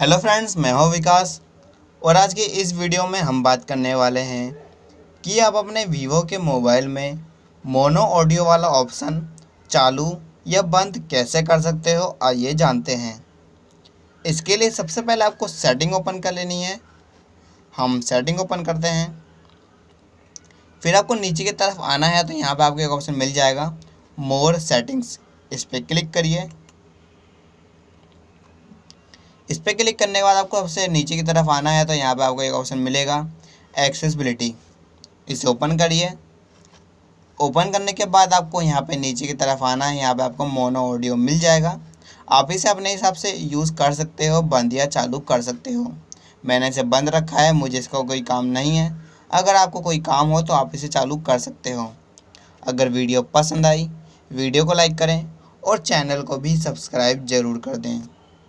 hello friends मैं हूं विकास और आज के इस वीडियो में हम बात करने वाले हैं कि आप अपने वीवो के मोबाइल में मोनो ऑडियो वाला ऑप्शन चालू या बंद कैसे कर सकते हो आइए जानते हैं इसके लिए सबसे पहले आपको सेटिंग ओपन कर लेनी है हम सेटिंग ओपन करते हैं फिर आपको नीचे की तरफ आना है तो यहाँ पर आपको एक ऑप्शन मिल जाएगा मोर सेटिंग्स इस पर क्लिक करिए इस पर क्लिक करने के बाद आपको सबसे नीचे की तरफ आना है तो यहाँ पे आपको एक ऑप्शन मिलेगा एक्सेसबिलिटी इसे ओपन करिए ओपन करने के बाद आपको यहाँ पे नीचे की तरफ आना है यहाँ पे आपको मोनो ऑडियो मिल जाएगा आप इसे अपने हिसाब से यूज़ कर सकते हो बंद या चालू कर सकते हो मैंने इसे बंद रखा है मुझे इसका कोई काम नहीं है अगर आपको कोई काम हो तो आप इसे चालू कर सकते हो अगर वीडियो पसंद आई वीडियो को लाइक करें और चैनल को भी सब्सक्राइब ज़रूर कर दें